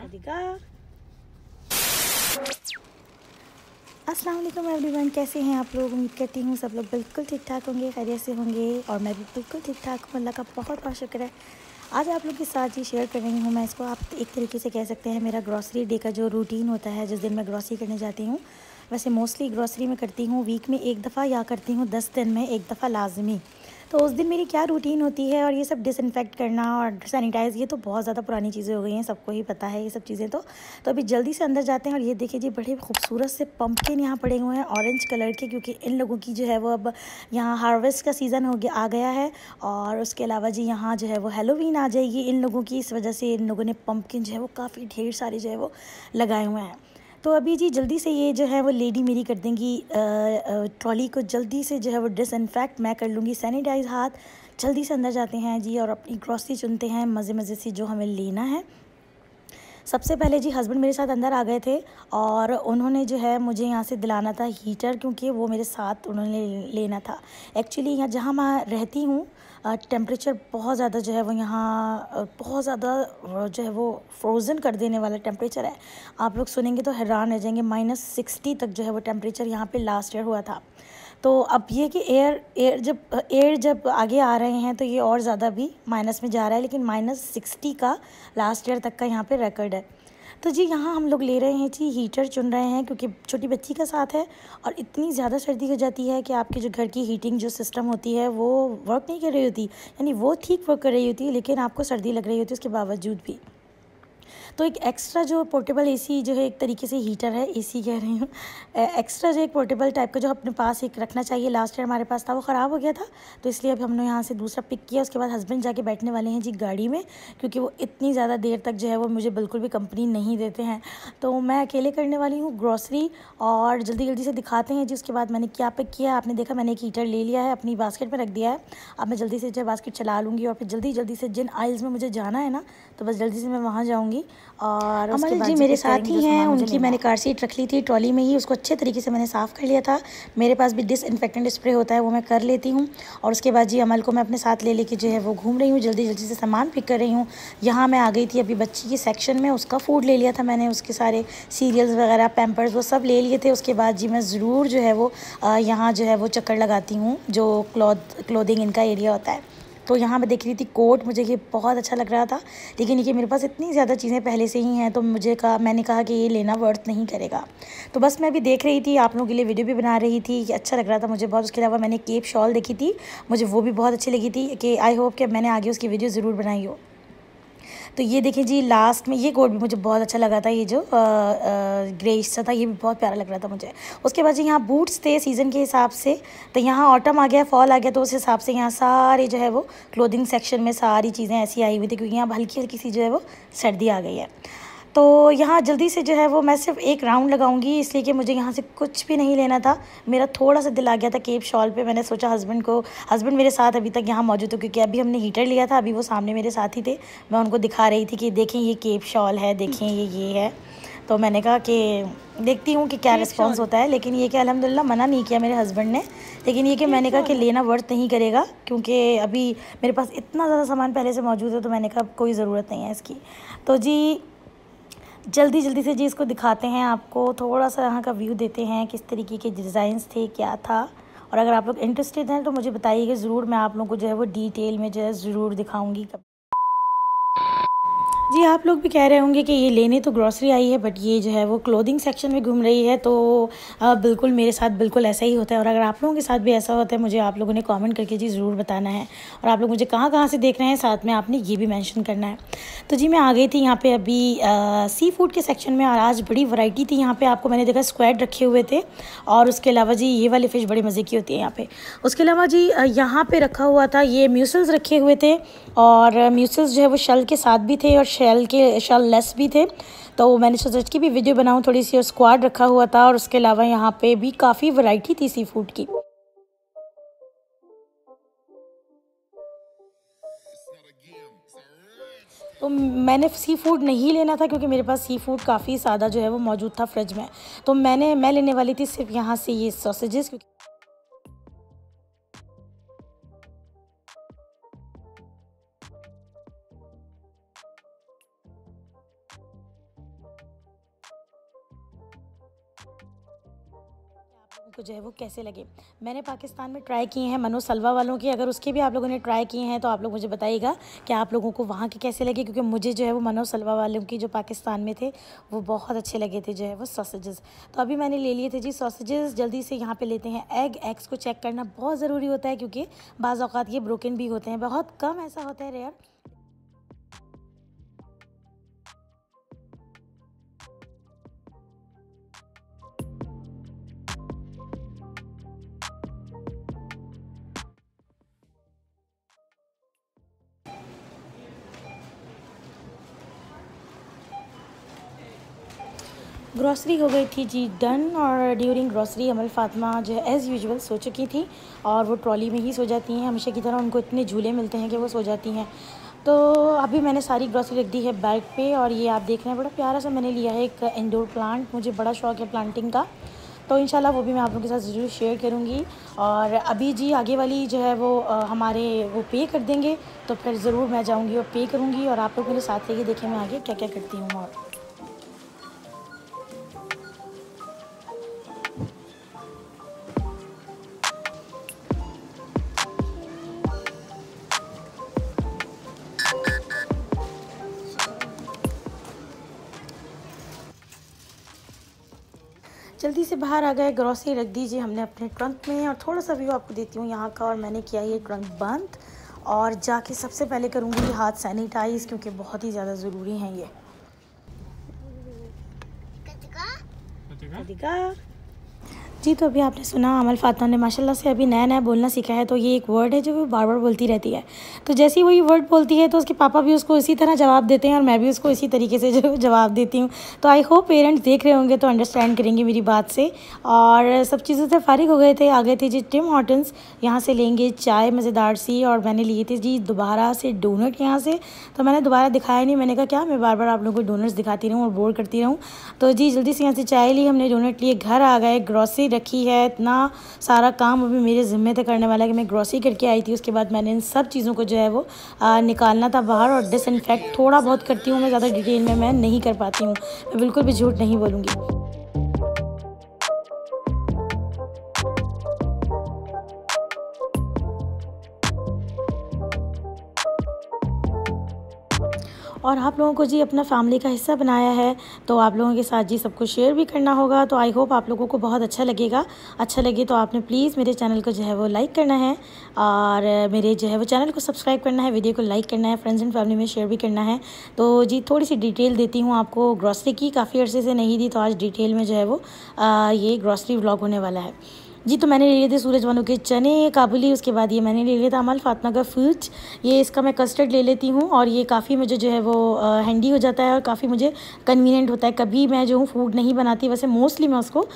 Mm-hmm. अस्सलाम वालेकुम everyone कैसे हैं आप लोग उम्मीद करती हूँ सब लोग बिल्कुल ठीक ठाक होंगे खैरियत से होंगे और मैं भी बिल्कुल ठीक ठाक हूँ अल्लाह का बहुत बहुत शुक्र है आज आप लोग के साथ ही शेयर कर रही हूँ मैं इसको आप एक तरीके से कह सकते हैं मेरा ग्रॉसरी डे का जो रूटीन होता है जिस दिन मैं ग्रॉसरी करने जाती हूँ वैसे मोस्टली ग्रॉसरी में करती हूँ वीक में एक दफ़ा या करती हूँ दस दिन में एक दफ़ा लाजमी तो उस दिन मेरी क्या रूटीन होती है और ये सब डिसइनफेक्ट करना और सैनिटाइज़ ये तो बहुत ज़्यादा पुरानी चीज़ें हो गई हैं सबको ही पता है ये सब चीज़ें तो तो अभी जल्दी से अंदर जाते हैं और ये देखिए जी बड़े खूबसूरत से पम्पकिन यहाँ पड़े हुए हैं ऑरेंज कलर के क्योंकि इन लोगों की जो है वो अब यहाँ हार्वेस्ट का सीज़न हो गया आ गया है और उसके अलावा जी यहाँ जो है वो हेलोवीन आ जाएगी इन लोगों की इस वजह से इन लोगों ने पम्पकिन जो है वो काफ़ी ढेर सारे जो है वो लगाए हुए हैं तो अभी जी जल्दी से ये जो है वो लेडी मेरी कर देंगी ट्रॉली को जल्दी से जो है वो डिसइनफेक्ट मैं कर लूँगी सैनिटाइज हाथ जल्दी से अंदर जाते हैं जी और अपनी ग्रॉसरी चुनते हैं मज़े मज़े से जो हमें लेना है सबसे पहले जी हस्बैंड मेरे साथ अंदर आ गए थे और उन्होंने जो है मुझे यहाँ से दिलाना था हीटर क्योंकि वो मेरे साथ उन्होंने लेना था एक्चुअली यहाँ जहाँ मैं रहती हूँ टेम्परेचर बहुत ज़्यादा जो है वो यहाँ बहुत ज़्यादा जो है वो फ्रोज़न कर देने वाला टेम्परेचर है आप लोग सुनेंगे तो हैरान रह जाएंगे माइनस सिक्सटी तक जो है वो टेम्परेचर यहाँ पे लास्ट ईयर हुआ था तो अब ये कि एयर एयर जब एयर जब आगे आ रहे हैं तो ये और ज़्यादा भी माइनस में जा रहा है लेकिन माइनस सिक्सटी का लास्ट ईयर तक का यहाँ पे रिकॉर्ड है तो जी यहाँ हम लोग ले रहे हैं जी हीटर चुन रहे हैं क्योंकि छोटी बच्ची का साथ है और इतनी ज़्यादा सर्दी हो जाती है कि आपके जो घर की हीटिंग जो सिस्टम होती है वो वर्क नहीं कर रही होती यानी वो ठीक वर्क कर रही होती है लेकिन आपको सर्दी लग रही होती है उसके बावजूद भी तो एक एक्स्ट्रा जो पोर्टेबल एसी जो है एक तरीके से हीटर है एसी कह रही हूँ एक्स्ट्रा जो एक पोर्टेबल टाइप का जो अपने पास एक रखना चाहिए लास्ट ईयर हमारे पास था वो ख़राब हो गया था तो इसलिए अब हमने यहाँ से दूसरा पिक किया उसके बाद हस्बैंड जाके बैठने वाले हैं जी गाड़ी में क्योंकि वो इतनी ज़्यादा देर तक जो है वो मुझे बिल्कुल भी कंपनी नहीं देते हैं तो मैं अकेले करने वाली हूँ ग्रॉसरी और जल्दी जल्दी से दिखाते हैं जी उसके बाद मैंने क्या पिक किया आपने देखा मैंने एक हीटर ले लिया है अपनी बास्केट में रख दिया है अब मैं जल्दी से जो बास्केट चला लूँगी और फिर जल्दी जल्दी से जिन आइल्स में मुझे जाना है ना तो बस जल्दी से मैं वहाँ जाऊँगी करूँगी और अमल जी मेरे साथ ही हैं उनकी मैंने कार सीट रख ली थी ट्रॉली में ही उसको अच्छे तरीके से मैंने साफ़ कर लिया था मेरे पास भी डिसइनफेक्टेंट स्प्रे होता है वो मैं कर लेती हूँ और उसके बाद जी अमल को मैं अपने साथ ले लेके जो है वो घूम रही हूँ जल्दी जल्दी से सामान पिक कर रही हूँ यहाँ मैं आ गई थी अभी बच्ची के सेक्शन में उसका फ़ूड ले लिया था मैंने उसके सारे सीरियल्स वगैरह पैम्पर्स वो सब ले लिए थे उसके बाद जी मैं ज़रूर जो है वो यहाँ जो है वो चक्कर लगाती हूँ जो क्लॉथ क्लोदिंग इनका एरिया होता है तो यहाँ मैं देख रही थी कोट मुझे ये बहुत अच्छा लग रहा था लेकिन ये मेरे पास इतनी ज़्यादा चीज़ें पहले से ही हैं तो मुझे कहा मैंने कहा कि ये लेना वर्थ नहीं करेगा तो बस मैं अभी देख रही थी आप लोगों के लिए वीडियो भी बना रही थी अच्छा लग रहा था मुझे बहुत उसके अलावा मैंने केप शॉल देखी थी मुझे वो भी बहुत अच्छी लगी थी कि आई होप कि मैंने आगे उसकी वीडियो ज़रूर बनाई हो तो ये देखें जी लास्ट में ये कोट भी मुझे बहुत अच्छा लगा था ये जो ग्रेस सा था ये भी बहुत प्यारा लग रहा था मुझे उसके बाद जी यहाँ बूट्स थे सीज़न के हिसाब से तो यहाँ ऑटम आ गया फॉल आ गया तो उस हिसाब से यहाँ सारे जो है वो क्लोथिंग सेक्शन में सारी चीज़ें ऐसी आई हुई थी क्योंकि यहाँ हल्की हल्की सी जो है वो सर्दी आ गई है तो यहाँ जल्दी से जो है वो मैं सिर्फ एक राउंड लगाऊंगी इसलिए कि मुझे यहाँ से कुछ भी नहीं लेना था मेरा थोड़ा सा दिल आ गया था केप शॉल पे मैंने सोचा हस्बैंड को हस्बैंड मेरे साथ अभी तक यहाँ मौजूद हो क्योंकि अभी हमने हीटर लिया था अभी वो सामने मेरे साथ ही थे मैं उनको दिखा रही थी कि देखें ये केप शॉल है देखें ये ये है तो मैंने कहा कि देखती हूँ कि क्या रिस्पॉन्स होता है लेकिन ये कि अलहमदिल्ला मना नहीं किया मेरे हस्बैंड ने लेकिन ये कि मैंने कहा कि लेना वर्थ नहीं करेगा क्योंकि अभी मेरे पास इतना ज़्यादा सामान पहले से मौजूद है तो मैंने कहा कोई ज़रूरत नहीं है इसकी तो जी जल्दी जल्दी से जी इसको दिखाते हैं आपको थोड़ा सा यहाँ का व्यू देते हैं किस तरीके के डिज़ाइंस थे क्या था और अगर आप लोग इंटरेस्टेड हैं तो मुझे बताइएगा ज़रूर मैं आप लोगों को जो है वो डिटेल में जो है ज़रूर दिखाऊँगी जी आप लोग भी कह रहे होंगे कि ये लेने तो ग्रॉसरी आई है बट ये जो है वो क्लोथिंग सेक्शन में घूम रही है तो आ, बिल्कुल मेरे साथ बिल्कुल ऐसा ही होता है और अगर आप लोगों के साथ भी ऐसा होता है मुझे आप लोगों ने कमेंट करके जी ज़रूर बताना है और आप लोग मुझे कहाँ कहाँ से देख रहे हैं साथ में आपने ये भी मैंशन करना है तो जी मैं आ गई थी यहाँ पर अभी आ, सी फूड के सेक्शन में और आज बड़ी वैरायटी थी यहाँ पर आपको मैंने देखा स्क्वाड रखे हुए थे और उसके अलावा जी ये वाली फ़िश बड़ी मज़े की होती है यहाँ पर उसके अलावा जी यहाँ पर रखा हुआ था ये म्यूसल्स रखे हुए थे और म्यूसल्स जो है वो शल के साथ भी थे और शेल के शेल लेस भी थे तो मैंने सोचा कि भी वीडियो बनाऊँ थोड़ी सी और स्क्वाड रखा हुआ था और उसके अलावा यहाँ पे भी काफ़ी वैरायटी थी सी फूड की तो मैंने सी फूड नहीं लेना था क्योंकि मेरे पास सी फूड काफ़ी सादा जो है वो मौजूद था फ्रिज में तो मैंने मैं लेने वाली थी सिर्फ यहाँ से ये सॉसेजेस क्योंकि आपको तो जो है वो कैसे लगे मैंने पाकिस्तान में ट्राई किए हैं मनोज सलवा वालों की अगर उसके भी आप लोगों ने ट्राई किए हैं तो आप लोग मुझे बताइएगा कि आप लोगों को वहाँ के कैसे लगे क्योंकि मुझे जो है वो मनोज सलवा वालों की जो पाकिस्तान में थे वो बहुत अच्छे लगे थे जो है वो सॉसेजेस तो अभी मैंने ले लिए थे जी सॉसेजेस जल्दी से यहाँ पर लेते हैं एग एग्स को चेक करना बहुत ज़रूरी होता है क्योंकि बाज़ात ये ब्रोकन भी होते हैं बहुत कम ऐसा होता है रेयर ग्रॉसरी हो गई थी जी डन और ड्यूरिंग ग्रॉसरी अमल फातमा जो है एज़ यूजल सो चुकी थी और वो ट्रॉली में ही सो जाती हैं हमेशा की तरह उनको इतने झूले मिलते हैं कि वो सो जाती हैं तो अभी मैंने सारी ग्रॉसरी रख दी है बैग पे और ये आप देख रहे हैं बड़ा प्यारा सा मैंने लिया है एक इंडोर प्लांट मुझे बड़ा शौक है प्लांटिंग का तो इन वो भी मैं आप लोगों के साथ ज़रूर शेयर करूँगी और अभी जी आगे वाली जो है वो हमारे वो पे कर देंगे तो फिर ज़रूर मैं जाऊँगी और पे करूँगी और आप लोग मेरे साथ लेके देखें मैं आगे क्या क्या करती हूँ और बाहर आ गए ग्रॉसरी रख दीजिए हमने अपने ट्रंक में और थोड़ा सा व्यू आपको देती हूँ यहाँ का और मैंने किया ये ट्रंक बंद और जाके सबसे पहले करूँगी हाथ सैनिटाइज क्योंकि बहुत ही ज़्यादा ज़रूरी हैं ये कदिका? जी तो अभी आपने सुना अमल फातमा ने माशाल्लाह से अभी नया नया बोलना सीखा है तो ये एक वर्ड है जो वो बार बार बोलती रहती है तो जैसे ही वो ये वर्ड बोलती है तो उसके पापा भी उसको इसी तरह जवाब देते हैं और मैं भी उसको इसी तरीके से जो जवाब देती हूँ तो आई होप पेरेंट्स देख रहे होंगे तो अंडरस्टैंड करेंगे मेरी बात से और सब चीज़ों से तो फारिग हो गए थे आ गए थे जी टिम हॉटन्स यहाँ से लेंगे चाय मज़ेदार सी और मैंने लिए थे जी दोबारा से डोनट यहाँ से तो मैंने दोबारा दिखाया नहीं मैंने कहा क्या मैं बार बार आप लोगों को डोनट्स दिखाती रहूँ और बोर करती रहूँ तो जी जल्दी से यहाँ से चाय ली हमने डोनट लिए घर आ गए ग्रॉसरी ग्रॉसरी रखी है इतना सारा काम अभी मेरे ज़िम्मे थे करने वाला है कि मैं ग्रॉसरी करके आई थी उसके बाद मैंने इन सब चीज़ों को जो है वो आ, निकालना था बाहर और डिसइनफेक्ट थोड़ा बहुत करती हूँ मैं ज़्यादा डिटेल में मैं नहीं कर पाती हूँ मैं बिल्कुल भी झूठ नहीं बोलूँगी और आप लोगों को जी अपना फैमिली का हिस्सा बनाया है तो आप लोगों के साथ जी सबको शेयर भी करना होगा तो आई होप आप लोगों को बहुत अच्छा लगेगा अच्छा लगे तो आपने प्लीज़ मेरे चैनल को जो है वो लाइक करना है और मेरे जो है वो चैनल को सब्सक्राइब करना है वीडियो को लाइक करना है फ्रेंड्स एंड फैमिली में शेयर भी करना है तो जी थोड़ी सी डिटेल देती हूँ आपको ग्रॉसरी की काफ़ी अर्से से नहीं दी तो आज डिटेल में जो है वो आ, ये ग्रॉसरी ब्लॉग होने वाला है जी तो मैंने ले लिए थे सूरज वानू के चने काबुली उसके बाद ये मैंने ले लिया था अमल फातमा का फ्रूट ये इसका मैं कस्टर्ड ले लेती हूँ और ये काफ़ी मुझे जो है वो हैंडी हो जाता है और काफ़ी मुझे कन्वीनियंट होता है कभी मैं जो हूँ फूड नहीं बनाती वैसे मोस्टली मैं उसको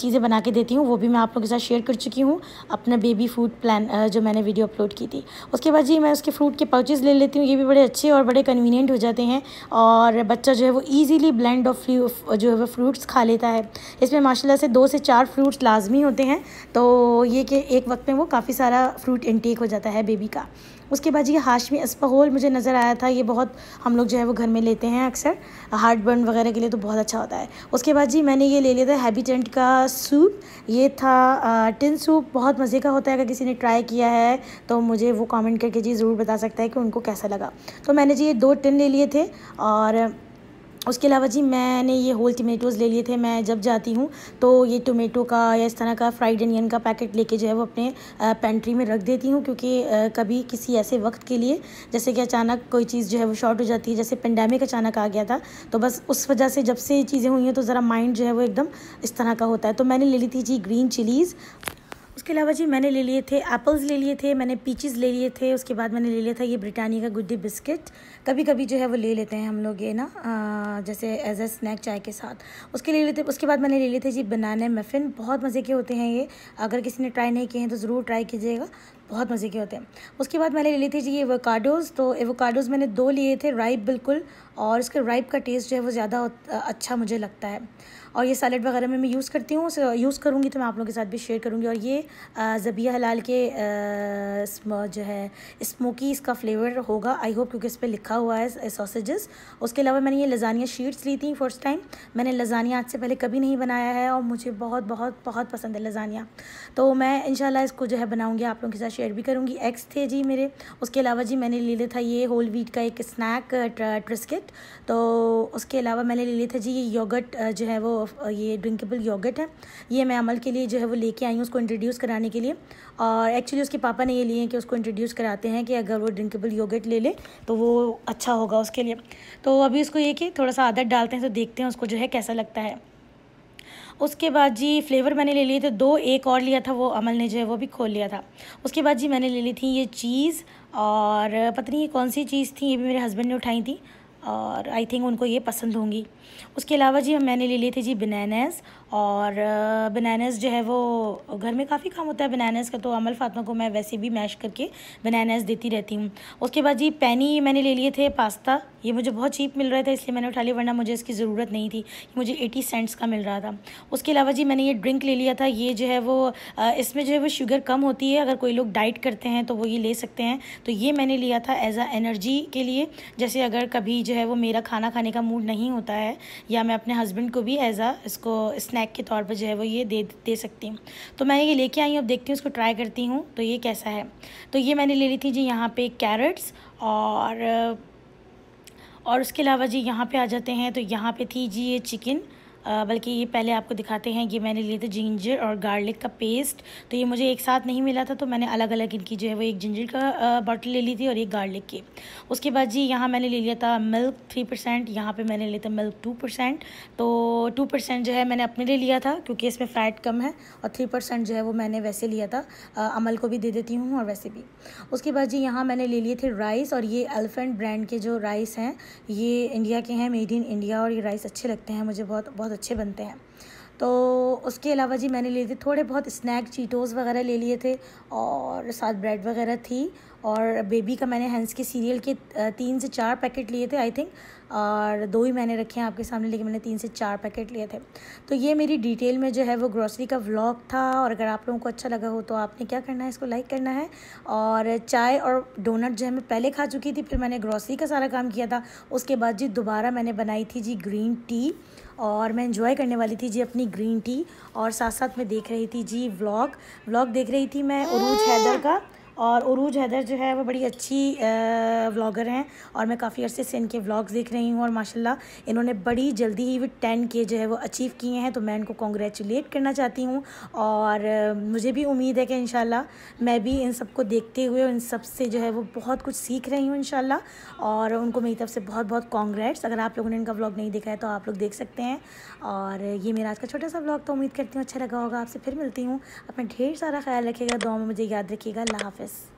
चीज़ें बना के देती हूँ वो भी मैं आप लोगों के साथ शेयर कर चुकी हूँ अपना बेबी फूड प्लान जो मैंने वीडियो अपलोड की थी उसके बाद जी मैं उसके फ्रूट के पाउचेज़ ले लेती हूँ ये भी बड़े अच्छे और बड़े कन्वीनियंट हो जाते हैं और बच्चा जो है वो ईज़िली ब्लेंड ऑफ जो है वो फ्रूट्स खा लेता है इसमें माशाला से दो से चार फ्रूट्स लाजमी होते हैं तो ये कि एक वक्त में वो काफ़ी सारा फ्रूट इनटेक हो जाता है बेबी का उसके बाद ये हाशमी अस्पागोल मुझे नज़र आया था ये बहुत हम लोग जो है वो घर में लेते हैं अक्सर हार्ट बर्न वगैरह के लिए तो बहुत अच्छा होता है उसके बाद जी मैंने ये ले लिया था हैबिटेंट का सूप ये था टिन सूप बहुत मज़े का होता है अगर किसी ने ट्राई किया है तो मुझे वो कमेंट करके जी ज़रूर बता सकता है कि उनको कैसा लगा तो मैंने जी ये दो टिन ले लिए थे और उसके अलावा जी मैंने ये होल टमेटोज़ ले लिए थे मैं जब जाती हूँ तो ये टोमेटो का या इस तरह का फ्राइड अनियन का पैकेट लेके जो है वो अपने पेंट्री में रख देती हूँ क्योंकि कभी किसी ऐसे वक्त के लिए जैसे कि अचानक कोई चीज़ जो है वो शॉर्ट हो जाती है जैसे पेंडेमिक अचानक आ गया था तो बस उस वजह से जब से ये चीज़ें हुई हैं तो ज़रा माइंड जो है वो एकदम इस तरह का होता है तो मैंने ले ली थी जी ग्रीन चिलीज़ उसके अलावा जी मैंने ले लिए थे एप्पल्स ले लिए थे मैंने पीचेस ले लिए थे उसके बाद मैंने ले लिया था ये ब्रिटानिया का गुड्डी बिस्किट कभी कभी जो है वो ले लेते हैं हम लोग ये ना जैसे एज ए स्नैक चाय के साथ उसके ले लेते उसके बाद मैंने ले लिए थे जी बनाना मफ़िन बहुत मज़े के होते हैं ये अगर किसी ने ट्राई नहीं किए हैं तो ज़रूर ट्राई कीजिएगा बहुत मज़े के होते हैं उसके बाद मैंने ले लिए थे जी ये एवोकाडोज़ तो एवोकाडोज़ मैंने दो लिए थे राइप बिल्कुल और इसके राइप का टेस्ट जो है वो ज़्यादा अच्छा मुझे लगता है और ये सैलड वगैरह में मैं यूज़ करती हूँ यूज़ करूँगी तो मैं आप लोगों के साथ भी शेयर करूँगी और ये ज़बिया हलाल के जो है स्मोकी इसका फ्लेवर होगा आई होप क्योंकि इस पर लिखा हुआ है सॉसेजेस उसके अलावा मैंने ये लजानिया शीट्स ली थी फर्स्ट टाइम मैंने लजानिया आज से पहले कभी नहीं बनाया है और मुझे बहुत बहुत बहुत पसंद है लजानिया तो मैं इन इसको जो है बनाऊँगी आप लोगों के साथ शेयर भी करूँगी एग्स थे जी मेरे उसके अलावा जी मैंने ले लिया था ये होल वीट का एक स्नैक ट्रिस्किट राइट तो उसके अलावा मैंने ले लिया था जी ये योगट जो है वो ये ड्रिंकेबल योगट है ये मैं अमल के लिए जो है वो लेके आई हूँ उसको इंट्रोड्यूस कराने के लिए और एक्चुअली उसके पापा ने ये लिए कि उसको इंट्रोड्यूस कराते हैं कि अगर वो ड्रिंकेबल योगट ले ले तो वो अच्छा होगा उसके लिए तो अभी उसको ये कि थोड़ा सा आदत डालते हैं तो देखते हैं उसको जो है कैसा लगता है उसके बाद जी फ्लेवर मैंने ले लिए थे दो एक और लिया था वो अमल ने जो है वो भी खोल लिया था उसके बाद जी मैंने ले ली थी ये चीज़ और पता नहीं ये कौन सी चीज़ थी ये भी मेरे हस्बैंड ने उठाई थी और आई थिंक उनको ये पसंद होंगी उसके अलावा जी मैंने ले लिए थे जी बनानास और बनानास जो है वो घर में काफ़ी काम होता है बनानास का तो अमल फातमा को मैं वैसे भी मैश करके बनानास देती रहती हूँ उसके बाद जी पैनी मैंने ले लिए थे पास्ता ये मुझे बहुत चीप मिल रहा था इसलिए मैंने उठा लिया वरना मुझे इसकी ज़रूरत नहीं थी मुझे एटी सेंट्स का मिल रहा था उसके अलावा जी मैंने ये ड्रिंक ले लिया था ये जो है वो इसमें जो है वो शुगर कम होती है अगर कोई लोग डाइट करते हैं तो वो ये ले सकते हैं तो ये मैंने लिया था एज आ एनर्जी के लिए जैसे अगर कभी जो है वो मेरा खाना खाने का मूड नहीं होता है या मैं अपने हस्बैंड को भी एज आ इसको स्नैक के तौर पर जो है वो ये दे दे सकती हूँ तो मैं ये लेके आई हूँ अब देखती हूँ इसको ट्राई करती हूँ तो ये कैसा है तो ये मैंने ले ली थी जी यहाँ पे कैरेट्स और और उसके अलावा जी यहाँ पे आ जाते हैं तो यहाँ पे थी जी ये चिकन बल्कि ये पहले आपको दिखाते हैं ये मैंने लिए थे जिंजर और गार्लिक का पेस्ट तो ये मुझे एक साथ नहीं मिला था तो मैंने अलग अलग इनकी जो है वो एक जिंजर का बॉटल ले ली थी और एक गार्लिक की उसके बाद जी यहाँ मैंने ले लिया था मिल्क थ्री परसेंट यहाँ पर मैंने लिया था मिल्क टू परसेंट तो टू परसेंट जो है मैंने अपने लिए लिया था क्योंकि इसमें फ़ैट कम है और थ्री परसेंट जो है वो मैंने वैसे लिया था अमल को भी दे देती हूँ और वैसे भी उसके बाद जी यहाँ मैंने ले लिए थे राइस और ये एलिफेंट ब्रांड के जो राइस हैं ये इंडिया के हैं मेड इन इंडिया और ये राइस अच्छे लगते हैं मुझे बहुत बहुत बहुत अच्छे बनते हैं तो उसके अलावा जी मैंने लिए थे थोड़े बहुत स्नैक चीटोज़ वगैरह ले लिए थे और साथ ब्रेड वगैरह थी और बेबी का मैंने हैंस के सीरियल के तीन से चार पैकेट लिए थे आई थिंक और दो ही मैंने रखे हैं आपके सामने लेकिन मैंने तीन से चार पैकेट लिए थे तो ये मेरी डिटेल में जो है वो ग्रॉसरी का व्लॉग था और अगर आप लोगों को अच्छा लगा हो तो आपने क्या करना है इसको लाइक करना है और चाय और डोनट जो है मैं पहले खा चुकी थी फिर मैंने ग्रॉसरी का सारा काम किया था उसके बाद जी दोबारा मैंने बनाई थी जी ग्रीन टी और मैं इन्जॉय करने वाली थी जी अपनी ग्रीन टी और साथ साथ मैं देख रही थी जी व्लॉग व्लॉग देख रही थी मैं उरूज हैदर का और उरूज हैदर जो है वो बड़ी अच्छी व्लॉगर हैं और मैं काफ़ी अर्से से इनके व्लॉग्स देख रही हूँ और माशाल्लाह इन्होंने बड़ी जल्दी ही वो टेन के जो है वो अचीव किए हैं तो मैं इनको कॉन्ग्रेचुलेट करना चाहती हूँ और मुझे भी उम्मीद है कि इन मैं भी इन सबको देखते हुए इन सब से जो है वो बहुत कुछ सीख रही हूँ इन और उनको मेरी तरफ से बहुत बहुत कॉन्ग्रेट्स अगर आप लोगों ने इनका व्लॉग नहीं देखा है तो आप लोग देख सकते हैं और ये मेरा आज का छोटा सा ब्लॉग तो उम्मीद करती हूँ अच्छा लगा होगा आपसे फिर मिलती हूँ अपना ढेर सारा ख्याल रखिएगा दो में मुझे याद रखिएगा अल्लाह office.